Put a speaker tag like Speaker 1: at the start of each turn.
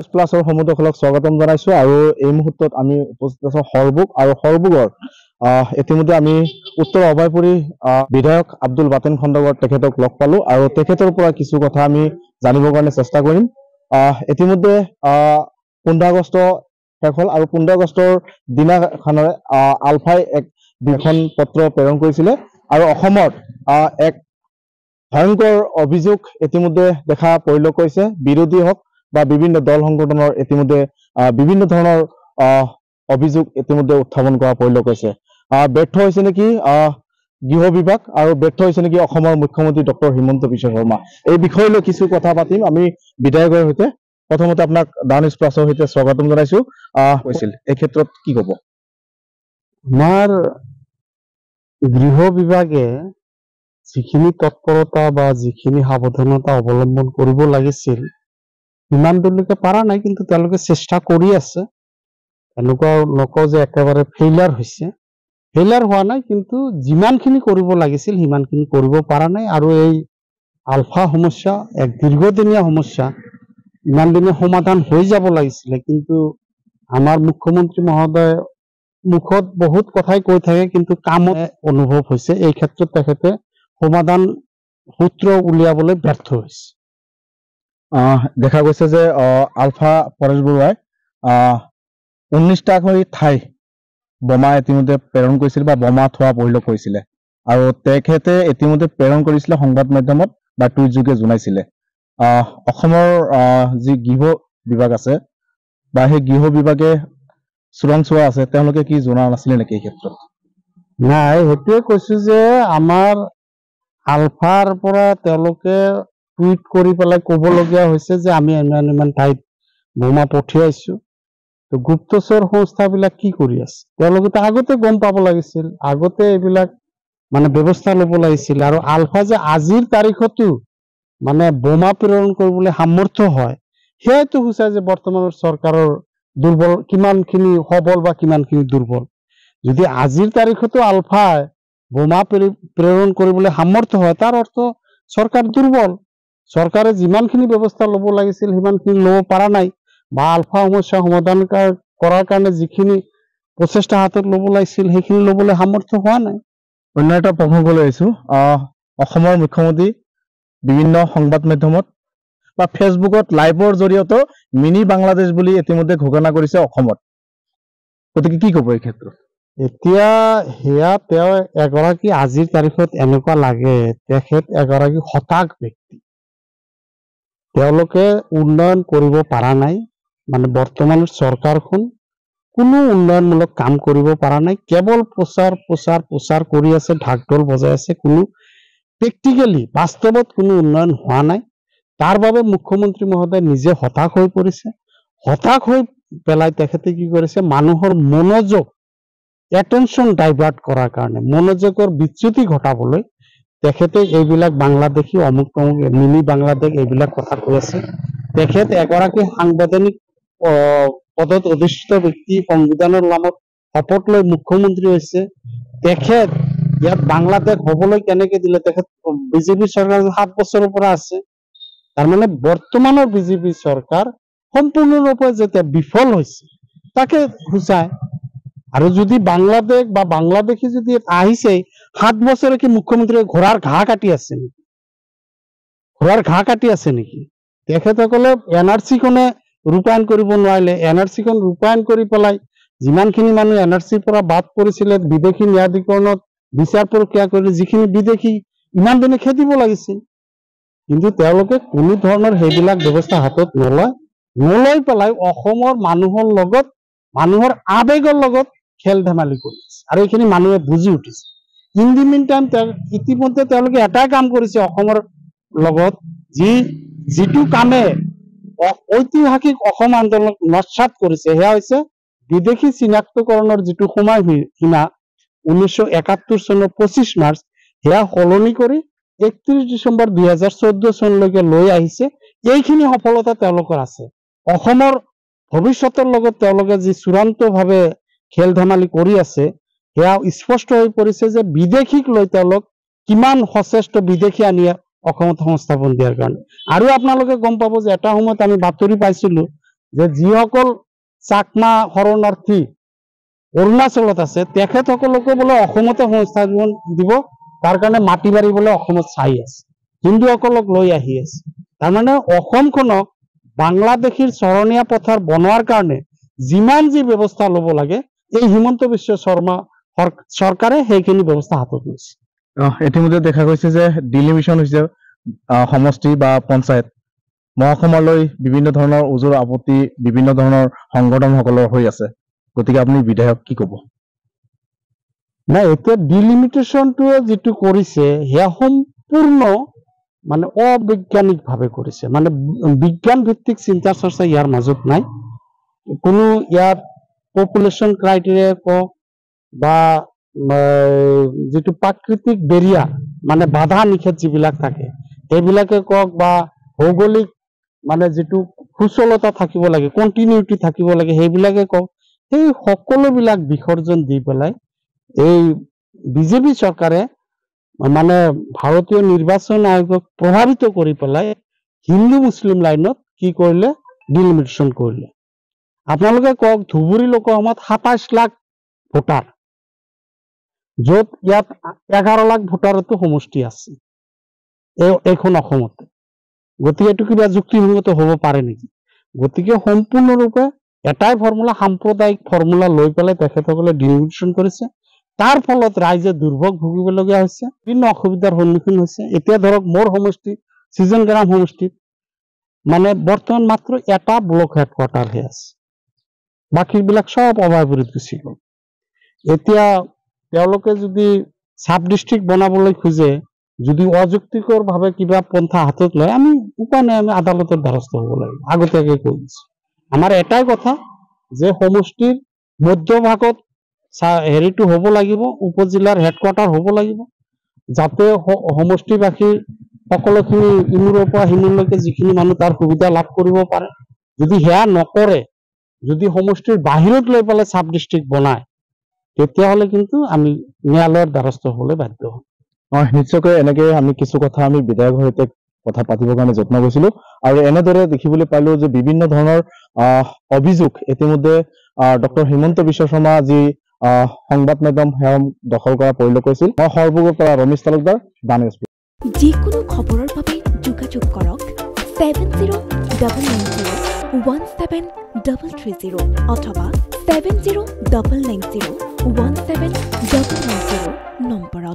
Speaker 1: news প্লাছৰ সমুদ্ৰসকলক স্বাগতম জনাইছো আৰু এই মুহূৰ্তত আমি উপস্থিত আছো হৰবুক আৰু হৰবুকৰ ইতিমধ্যে আমি উত্তৰ অভয়পুৰী বিধায়ক আব্দুল বাতেন খণ্ডগড় তেখেতক লগ পালো আৰু তেখেতৰ পৰা কিছু কথা আমি জানিবৰ কাৰণে চেষ্টা কৰিম ইতিমধ্যে পোন্ধৰ আগষ্ট শেষ হ'ল আৰু পোন্ধৰ আগষ্টৰ দিনাখনৰে আলফাই এক এখন পত্ৰ প্ৰেৰণ কৰিছিলে আৰু অসমত এক ভয়ংকৰ অভিযোগ ইতিমধ্যে দেখা পৰিলক্ষিত হৈছে বিৰোধী হওক বা বিভিন্ন দল সংগঠনৰ ইতিমধ্যে বিভিন্ন ধৰণৰ অভিযোগ ইতিমধ্যে উত্থাপন কৰা পৰিলক্ষিত হৈছে ব্যৰ্থ হৈছে নেকি গৃহ বিভাগ আৰু ব্যৰ্থ হৈছে নেকি অসমৰ মুখ্যমন্ত্ৰী ডক্টৰ হিমন্ত বিশ্ব শৰ্মা এই বিষয় লৈ কিছু কথা পাতিম আমি বিধায়কৰ সৈতে প্ৰথমতে আপোনাক দানিছ প্ৰাছৰ সৈতে স্বাগতম জনাইছো হৈছিল এই ক্ষেত্ৰত কি কব
Speaker 2: আমাৰ গৃহ বিভাগে যিখিনি তৎপৰতা বা যিখিনি সাৱধানতা অৱলম্বন কৰিব লাগিছিল ইমান দূৰলৈকে পাৰা নাই কিন্তু তেওঁলোকে চেষ্টা কৰি আছে এনেকুৱা নকওঁ যে একেবাৰে ফেইলাৰ হৈছে ফেইলাৰ হোৱা নাই কিন্তু যিমানখিনি কৰিব লাগিছিল সিমানখিনি কৰিব পৰা নাই আৰু এই আলফা সমস্যা এক দীৰ্ঘদিনীয়া সমস্যা ইমান দিনে সমাধান হৈ যাব লাগিছিলে কিন্তু আমাৰ মুখ্যমন্ত্ৰী মহোদয়ে মুখত বহুত কথাই কৈ থাকে কিন্তু কাম অনুভৱ হৈছে এই ক্ষেত্ৰত তেখেতে সমাধান সূত্ৰ উলিয়াবলৈ ব্যৰ্থ হৈছে দেখা গৈছে যে আলফা
Speaker 1: পৰেশ বৰুৱাই উনিশটাকৈ ঠাই বোমা ইতিমধ্যে প্ৰেৰণ কৰিছিল বা বোমা থোৱা পৰিলক্ষ কৰিছিলে আৰু তেখেতে ইতিমধ্যে প্ৰেৰণ কৰিছিলে সংবাদ মাধ্যমত বা টুইট যোগে জনাইছিলে অসমৰ যি গৃহ বিভাগ
Speaker 2: আছে বা সেই গৃহ বিভাগে চোৰাংচোৱা আছে তেওঁলোকে কি জনা নাছিলে নেকি এই ক্ষেত্ৰত নাই সেইটোৱে কৈছো যে আমাৰ আলফাৰ পৰা তেওঁলোকে টুইট কৰি পেলাই ক'বলগীয়া হৈছে যে আমি ইমান ইমান ঠাইত বোমা পঠিয়াইছো তো গুপ্তচৰ সংস্থাবিলাক কি কৰি আছে তেওঁলোকেতো আগতে গম পাব লাগিছিল আগতে এইবিলাক মানে ব্যৱস্থা ল'ব লাগিছিল আৰু আলফা যে আজিৰ তাৰিখতো মানে বোমা প্ৰেৰণ কৰিবলৈ সামৰ্থ্য হয় সেয়াইতো সূচায় যে বৰ্তমানৰ চৰকাৰৰ দুৰ্বল কিমানখিনি সবল বা কিমানখিনি দুৰ্বল যদি আজিৰ তাৰিখতো আলফাই বোমা প্ৰেৰণ কৰিবলৈ সামৰ্থ্য হয় তাৰ অৰ্থ চৰকাৰ দুৰ্বল চৰকাৰে যিমানখিনি ব্যৱস্থা ল'ব লাগিছিল সিমানখিনি ল'ব পৰা নাই বা আলফা সমস্যা সমাধান কৰাৰ কাৰণে যিখিনি প্ৰচেষ্টা হাতত ল'ব লাগিছিল সেইখিনি ল'বলৈ সামৰ্থ হোৱা নাই অন্য এটা প্ৰশ্ন ক'লে আহিছোঁ অসমৰ মুখ্যমন্ত্ৰী বিভিন্ন সংবাদ মাধ্যমত বা ফেচবুকত লাইভৰ জৰিয়তে মিনি বাংলাদেশ বুলি ইতিমধ্যে ঘোষণা কৰিছে অসমত গতিকে কি ক'ব এই ক্ষেত্ৰত এতিয়া সেয়া তেওঁ এগৰাকী আজিৰ তাৰিখত এনেকুৱা লাগে তেখেত এগৰাকী হতাশ ব্যক্তি তেওঁলোকে উন্নয়ন কৰিব পৰা নাই মানে বৰ্তমান চৰকাৰখন কোনো উন্নয়নমূলক কাম কৰিব পৰা নাই কেৱল প্ৰচাৰ প্ৰচাৰ প্ৰচাৰ কৰি আছে ঢাক ঢোল বজাই আছে কোনো প্ৰেক্টিকেলি বাস্তৱত কোনো উন্নয়ন হোৱা নাই তাৰ বাবে মুখ্যমন্ত্ৰী মহোদয় নিজে হতাশ হৈ পৰিছে হতাশ হৈ পেলাই তেখেতে কি কৰিছে মানুহৰ মনোযোগ এটেনশ্যন ডাইভাৰ্ট কৰাৰ কাৰণে মনোযোগৰ বিচ্যুতি ঘটাবলৈ তেখেতে এইবিলাক বাংলাদেশী অমুক তমুক মিনি বাংলাদেশ এইবিলাক কথা কৈ আছে তেখেত এগৰাকী সাংবিধানিক পদত অধিষ্ঠিত ব্যক্তি সংবিধানৰ নামত শপত লৈ মুখ্যমন্ত্ৰী হৈছে তেখেত ইয়াত বাংলাদেশ হবলৈ কেনেকে দিলে তেখেত বিজেপি চৰকাৰ সাত বছৰৰ পৰা আছে তাৰমানে বৰ্তমানৰ বিজেপি চৰকাৰ সম্পূৰ্ণৰূপে যেতিয়া বিফল হৈছে তাকে সূচায় আৰু যদি বাংলাদেশ বা বাংলাদেশী যদি আহিছে সাত বছৰে কি মুখ্যমন্ত্ৰীয়ে ঘোঁৰাৰ ঘাঁহ কাটি আছে নেকি ঘোঁৰাৰ ঘাঁহ কাটি আছে নেকি তেখেতসকলে এন আৰ চি খনে ৰূপায়ণ কৰিব নোৱাৰিলে এন আৰ চি খন ৰূপায়ণ কৰি পেলাই যিমানখিনি মানুহ এন আৰ চিৰ পৰা বাদ পৰিছিলে বিদেশী ন্যায়াধিকৰণত বিচাৰ প্ৰক্ৰিয়া কৰিলে যিখিনি বিদেশী ইমান দিনে খেদিব লাগিছিল কিন্তু তেওঁলোকে কোনো ধৰণৰ সেইবিলাক ব্যৱস্থা হাতত নলয় নলৈ পেলাই অসমৰ মানুহৰ লগত মানুহৰ আৱেগৰ লগত খেল ধেমালি কৰিছে আৰু এইখিনি মানুহে বুজি উঠিছে ইন দি মিন টাইম ইতিমধ্যে এটাই কাম কৰিছে লগত কামে ঐতিহাসিক অসম আন্দোলনক নস্বাত কৰিছে সেয়া বিদেশী চিনাক্তকৰণৰ যিটো সময় সীমা ঊনৈছশ একাত্তৰ চনৰ পঁচিশ মাৰ্চ সেয়া সলনি কৰি একত্ৰিশ ডিচেম্বৰ দুহেজাৰ চৈধ্য চনলৈকে লৈ আহিছে এইখিনি সফলতা তেওঁলোকৰ আছে অসমৰ ভৱিষ্যতৰ লগত তেওঁলোকে যি চূড়ান্তভাৱে খেল ধেমালি কৰি আছে সেয়া স্পষ্ট হৈ পৰিছে যে বিদেশীক লৈ কিমান সচেষ্ট বিদেশী আনি সংস্থাপন দিয়াৰ কাৰণে আৰু আপোনালোকে গম পাব যে এটা সময়ত আমি বাতৰি পাইছিলোঁ যে যিসকল চাকমা শৰণাৰ্থী অৰুণাচলত আছে তেখেতসকলকো বোলে সংস্থাপন দিব তাৰ কাৰণে মাটি বাৰী বোলে অসমত চাই আছে হিন্দুসকলক লৈ আহি আছে তাৰমানে অসমখনক বাংলাদেশীৰ চৰণীয়া পথাৰ বনোৱাৰ কাৰণে যিমান যি ব্যৱস্থা ল'ব লাগে এই হিমন্ত বিশ্ব শৰ্মা চৰকাৰে সেইখিনি ব্যৱস্থা হাতত লৈছে
Speaker 1: ইতিমধ্যে দেখা গৈছে যে ডিলিমিশ্যন হৈছে সমষ্টি বা পঞ্চায়ত মহকুমালৈ বিভিন্ন ধৰণৰ ওজোৰ আপত্তি বিভিন্ন ধৰণৰ সংগঠনসকলৰ হৈ আছে গতিকে আপুনি বিধায়ক কি ক'ব
Speaker 2: নাই এতিয়া ডিলিমিটেশ্যনটোৱে যিটো কৰিছে সেয়া সম্পূৰ্ণ মানে অবৈজ্ঞানিকভাৱে কৰিছে মানে বিজ্ঞান ভিত্তিক চিন্তা চৰ্চা ইয়াৰ মাজত নাই কোনো ইয়াত পপুলেশ্যন ক্ৰাইটেৰিয়াই কওক বা যিটো প্ৰাকৃতিক বেৰিয়া মানে বাধা নিষেধ যিবিলাক থাকে সেইবিলাকে কওক বা ভৌগোলিক মানে যিটো সুচলতা থাকিব লাগে কন্টিনিউটি থাকিব লাগে সেইবিলাকে কওক সেই সকলোবিলাক বিসৰ্জন দি পেলাই এই বিজেপি চৰকাৰে মানে ভাৰতীয় নিৰ্বাচন আয়োগক প্ৰভাৱিত কৰি পেলাই হিন্দু মুছলিম লাইনত কি কৰিলে ডিলিমিটেশ্যন কৰিলে আপোনালোকে কওক ধুবুৰী লোকসভাত সাতাইছ লাখ ভোটাৰ য'ত ইয়াত এঘাৰ লাখ ভোটাৰতো সমষ্টি আছে এইখন অসমতে গতিকে এইটো কিবা যুক্তিসংগত হ'ব পাৰে নেকি গতিকে সম্পূৰ্ণৰূপে এটাই ফৰ্মুলা সাম্প্ৰদায়িক ফৰ্মুলা লৈ পেলাই তেখেতসকলে ডিউচন কৰিছে তাৰ ফলত ৰাইজে দুৰ্ভোগ ভুগিবলগীয়া হৈছে বিভিন্ন অসুবিধাৰ সন্মুখীন হৈছে এতিয়া ধৰক মোৰ সমষ্টি চিজন গ্ৰাম সমষ্টিত মানে বৰ্তমান মাত্ৰ এটা ব্লক হেডকোৱাৰ্টাৰহে আছে বাকীবিলাক চব অভাৱ গুচি গ'ল এতিয়া তেওঁলোকে যদি চাব ডিষ্ট্ৰিক্ট বনাবলৈ খোজে যদি অযুক্তিকৰভাৱে কিবা পন্থা হাতত লয় আমি উপায় নাই আমি আদালতৰ দ্বাৰস্থ হ'ব লাগিব আগতীয়াকৈ কৈ দিছোঁ আমাৰ এটাই কথা যে সমষ্টিৰ মধ্যভাগত হেৰিটো হ'ব লাগিব উপজিলাৰ হেডকোৱাৰ্টাৰ হ'ব লাগিব যাতে সমষ্টিবাসী সকলোখিনি ইমূৰৰ পৰা সিমূৰলৈকে যিখিনি মানুহ তাৰ সুবিধা লাভ কৰিব পাৰে যদি সেয়া নকৰে যদি সমষ্টিৰ বাহিৰত লৈ পেলাই চাব ডিষ্ট্ৰিক্ট বনায় তেতিয়াহ'লে কিন্তু আমি ন্যায়ালয়ৰ দ্বাৰস্থ হ'বলৈ বাধ্য হ'ম
Speaker 1: অঁ নিশ্চয়কৈ এনেকে আমি কিছু কথা আমি বিধায়কৰ সৈতে কথা পাতিবৰ কাৰণে যত্ন কৰিছিলো আৰু এনেদৰে দেখিবলৈ পালো যে বিভিন্ন ধৰণৰ আহ অভিযোগ ইতিমধ্যে আহ ডক্টৰ হিমন্ত বিশ্ব শৰ্মা যি আহ সংবাদ মাধ্যম সেৱা দখল কৰা পৰিলক্ষ কৰিছিল মই সৰ্বগৰ পৰা ৰমেশ তালুকদাৰ দানেশপুৰ যিকোনো খবৰৰ বাবে যোগাযোগ কৰক seven zero' double one seven double three zero' অথবা seven zero' double nine zero' one seven double nine zero' নম্বৰত